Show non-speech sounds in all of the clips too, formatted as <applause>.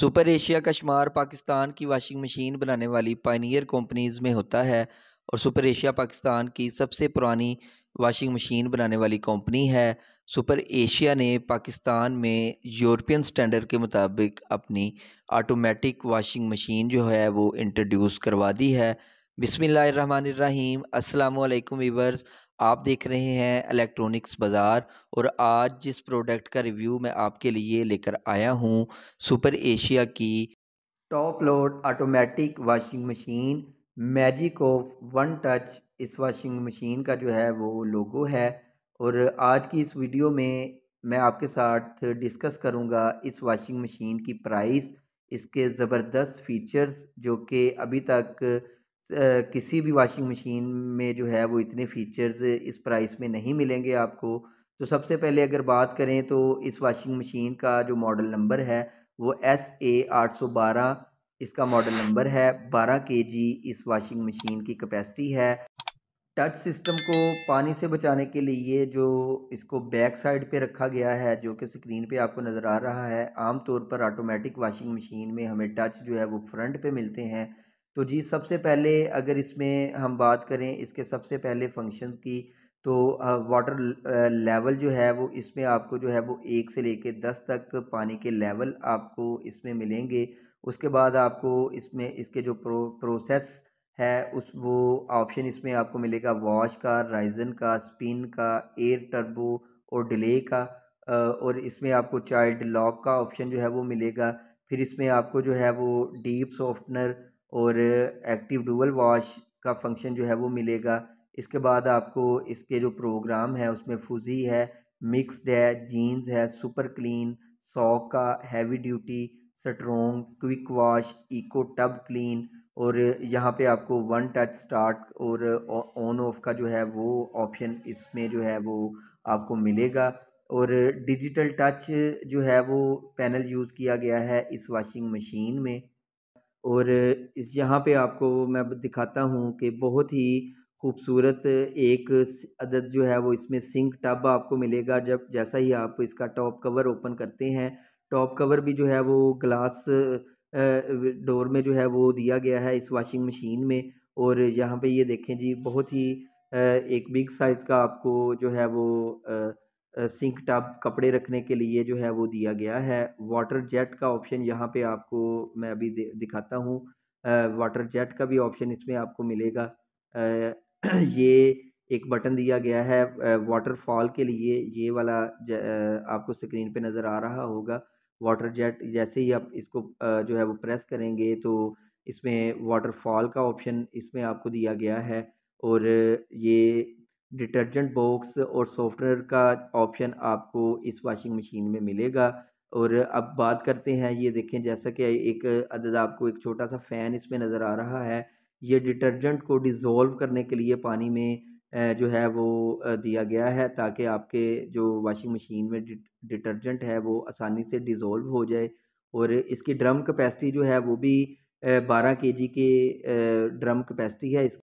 super Asia का शुमार पाकिस्तान की वाशिंग मशीन बनाने वाली पाइनियर कंपनीज में होता है और सुपर एशिया पाकिस्तान की सबसे पुरानी वाशिंग मशीन बनाने वाली कंपनी है सुपर एशिया ने पाकिस्तान में यूरोपियन स्टैंडर्ड के मुताबिक अपनी ऑटोमेटिक वाशिंग मशीन जो है वो इंट्रोड्यूस करवा दी है बिसमीम अल्लाम वीवर्स आप देख रहे हैं इलेक्ट्रॉनिक्स बाज़ार और आज जिस प्रोडक्ट का रिव्यू मैं आपके लिए लेकर आया हूँ सुपर एशिया की top load automatic washing machine magic of one touch इस वॉशिंग मशीन का जो है वो लोगो है और आज की इस वीडियो में मैं आपके साथ डिस्कस करूंगा इस वॉशिंग मशीन की प्राइस इसके ज़बरदस्त फीचर्स जो कि अभी तक किसी भी वाशिंग मशीन में जो है वो इतने फ़ीचर्स इस प्राइस में नहीं मिलेंगे आपको तो सबसे पहले अगर बात करें तो इस वाशिंग मशीन का जो मॉडल नंबर है वो एस ए आठ सौ बारह इसका मॉडल नंबर है बारह के जी इस वाशिंग मशीन की कैपेसिटी है टच सिस्टम को पानी से बचाने के लिए जो इसको बैक साइड पे रखा गया है जो कि स्क्रीन पे आपको नज़र आ रहा है आमतौर पर ऑटोमेटिक वाशिंग मशीन में हमें टच जो है वो फ्रंट पे मिलते हैं तो जी सबसे पहले अगर इसमें हम बात करें इसके सबसे पहले फंक्शन की तो वाटर लेवल जो है वो इसमें आपको जो है वो एक से लेके दस तक पानी के लेवल आपको इसमें मिलेंगे उसके बाद आपको इसमें इसके जो प्रो प्रोसेस है उस वो ऑप्शन इसमें आपको मिलेगा वॉश का राइजन का स्पिन का एयर टर्बो और डिले का और इसमें आपको चाइल्ड लॉक का ऑप्शन जो है वो मिलेगा फिर इसमें आपको जो है वो डीप सॉफ्टनर और एक्टिव डूबल वॉश का फंक्शन जो है वो मिलेगा इसके बाद आपको इसके जो प्रोग्राम है उसमें फूजी है मिक्सड है जीन्स है सुपर क्लीन सॉक का heavy duty strong quick wash eco tub clean और यहाँ पे आपको वन टच स्टार्ट और ऑन ऑफ का जो है वो ऑप्शन इसमें जो है वो आपको मिलेगा और डिजिटल टच जो है वो पैनल यूज़ किया गया है इस वॉशिंग मशीन में और इस यहाँ पे आपको मैं दिखाता हूँ कि बहुत ही खूबसूरत एक अदद जो है वो इसमें सिंक टब आपको मिलेगा जब जैसा ही आप इसका टॉप कवर ओपन करते हैं टॉप कवर भी जो है वो ग्लास डोर में जो है वो दिया गया है इस वॉशिंग मशीन में और यहाँ पे ये देखें जी बहुत ही एक बिग साइज़ का आपको जो है वो सिंक टब कपड़े रखने के लिए जो है वो दिया गया है वाटर जेट का ऑप्शन यहाँ पे आपको मैं अभी दिखाता हूँ वाटर जेट का भी ऑप्शन इसमें आपको मिलेगा <clears throat> ये एक बटन दिया गया है वाटरफॉल के लिए ये वाला आपको स्क्रीन पे नज़र आ रहा होगा वाटर जेट जैसे ही आप इसको जो है वो प्रेस करेंगे तो इसमें वाटरफॉल का ऑप्शन इसमें आपको दिया गया है और ये डिटर्जेंट बॉक्स और सॉफ्टवेयर का ऑप्शन आपको इस वाशिंग मशीन में मिलेगा और अब बात करते हैं ये देखें जैसा कि एक अदद आपको एक छोटा सा फ़ैन इसमें नज़र आ रहा है ये डिटर्जेंट को डिज़ोल्व करने के लिए पानी में जो है वो दिया गया है ताकि आपके जो वाशिंग मशीन में डिटर्जेंट है वो आसानी से डिज़ोल्व हो जाए और इसकी ड्रम कैपेसिटी जो है वो भी बारह के जी के ड्रम कैपेसिटी है इस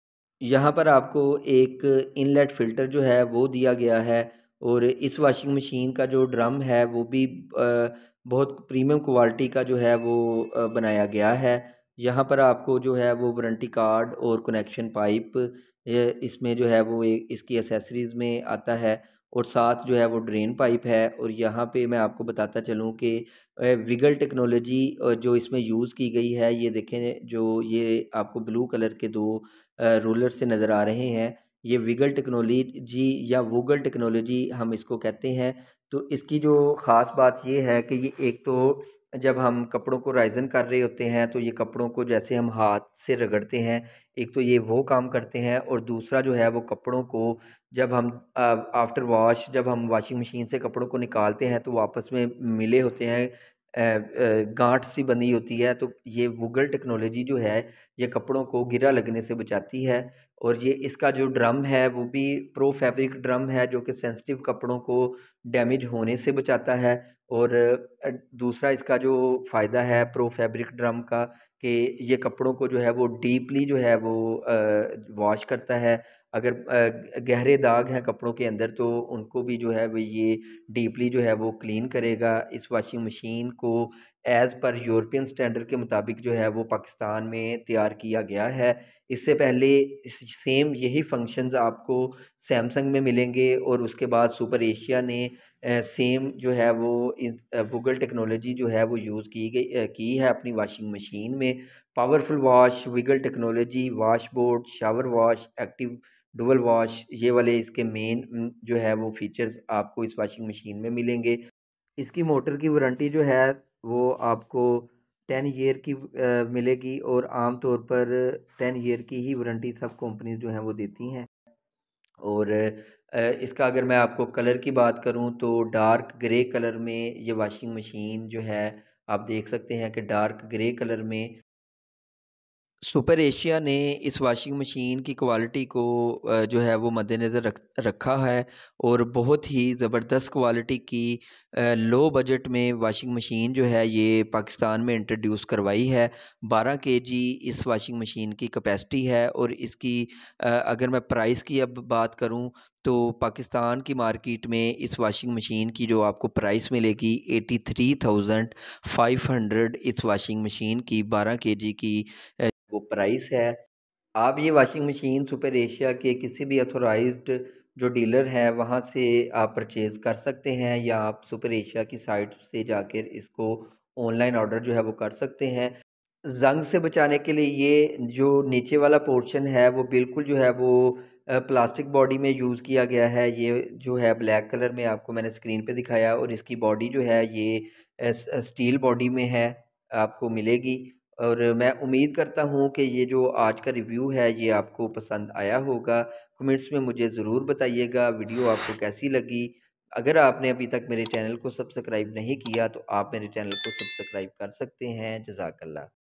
यहाँ पर आपको एक इनलेट फ़िल्टर जो है वो दिया गया है और इस वाशिंग मशीन का जो ड्रम है वो भी बहुत प्रीमियम क्वालिटी का जो है वो बनाया गया है यहाँ पर आपको जो है वो वारंटी कार्ड और कनेक्शन पाइप इसमें जो है वो इसकी एसेसरीज़ में आता है और साथ जो है वो ड्रेन पाइप है और यहाँ पे मैं आपको बताता चलूँ कि विगल टेक्नोलॉजी जो इसमें यूज़ की गई है ये देखें जो ये आपको ब्लू कलर के दो रोलर से नज़र आ रहे हैं ये विगल टेक्नोलॉजी या वूगल टेक्नोलॉजी हम इसको कहते हैं तो इसकी जो ख़ास बात ये है कि ये एक तो जब हम कपड़ों को राइजन कर रहे होते हैं तो ये कपड़ों को जैसे हम हाथ से रगड़ते हैं एक तो ये वो काम करते हैं और दूसरा जो है वो कपड़ों को जब हम आफ्टर वॉश जब हम वाशिंग मशीन से कपड़ों को निकालते हैं तो वापस में मिले होते हैं गांठ सी बनी होती है तो ये वुगल टेक्नोलॉजी जो है ये कपड़ों को गिरा लगने से बचाती है और ये इसका जो ड्रम है वो भी प्रो फैब्रिक ड्रम है जो कि सेंसिटिव कपड़ों को डैमेज होने से बचाता है और दूसरा इसका जो फ़ायदा है प्रो फैब्रिक ड्रम का कि ये कपड़ों को जो है वो डीपली जो है वो वॉश करता है अगर गहरे दाग हैं कपड़ों के अंदर तो उनको भी जो है वो ये डीपली जो है वो क्लीन करेगा इस वाशिंग मशीन को एज़ पर यूरोपियन स्टैंडर्ड के मुताबिक जो है वो पाकिस्तान में तैयार किया गया है इससे पहले सेम यही फंक्शंस आपको सैमसंग में मिलेंगे और उसके बाद सुपर एशिया ने सेम जो है वो गूगल टेक्नोलॉजी जो है वो यूज़ की गई की है अपनी वाशिंग मशीन में powerful wash wiggle technology wash board shower wash active double wash ये वाले इसके मेन जो है वो फीचर्स आपको इस वाशिंग मशीन में मिलेंगे इसकी मोटर की वारंटी जो है वो आपको टेन ईयर की आ, मिलेगी और आम तौर पर टेन ईयर की ही वारंटी सब कंपनीज जो हैं वो देती हैं और आ, इसका अगर मैं आपको कलर की बात करूं तो डार्क ग्रे कलर में ये वाशिंग मशीन जो है आप देख सकते हैं कि डार्क ग्रे कलर में सुपर एशिया ने इस वाशिंग मशीन की क्वालिटी को जो है वो मद्देनज़र रख रखा है और बहुत ही ज़बरदस्त क्वालिटी की लो बजट में वाशिंग मशीन जो है ये पाकिस्तान में इंट्रोड्यूस करवाई है 12 के जी इस वाशिंग मशीन की कैपेसिटी है और इसकी अगर मैं प्राइस की अब बात करूं तो पाकिस्तान की मार्केट में इस वाशिंग मशीन की जो आपको प्राइस मिलेगी eighty three thousand five hundred इस वाशिंग मशीन की बारह के जी की वो प्राइस है आप ये वाशिंग मशीन सुपर एशिया के किसी भी अथोराइज्ड जो डीलर है वहाँ से आप परचेज़ कर सकते हैं या आप सुपर एशिया की साइट से जाकर इसको ऑनलाइन ऑर्डर जो है वो कर सकते हैं जंग से बचाने के लिए ये जो नीचे वाला पोर्शन है वो बिल्कुल जो है वो प्लास्टिक बॉडी में यूज़ किया गया है ये जो है ब्लैक कलर में आपको मैंने स्क्रीन पे दिखाया और इसकी बॉडी जो है ये स्टील बॉडी में है आपको मिलेगी और मैं उम्मीद करता हूँ कि ये जो आज का रिव्यू है ये आपको पसंद आया होगा कमेंट्स में मुझे ज़रूर बताइएगा वीडियो आपको कैसी लगी अगर आपने अभी तक मेरे चैनल को सब्सक्राइब नहीं किया तो आप मेरे चैनल को सब्सक्राइब कर सकते हैं जजाकल्ला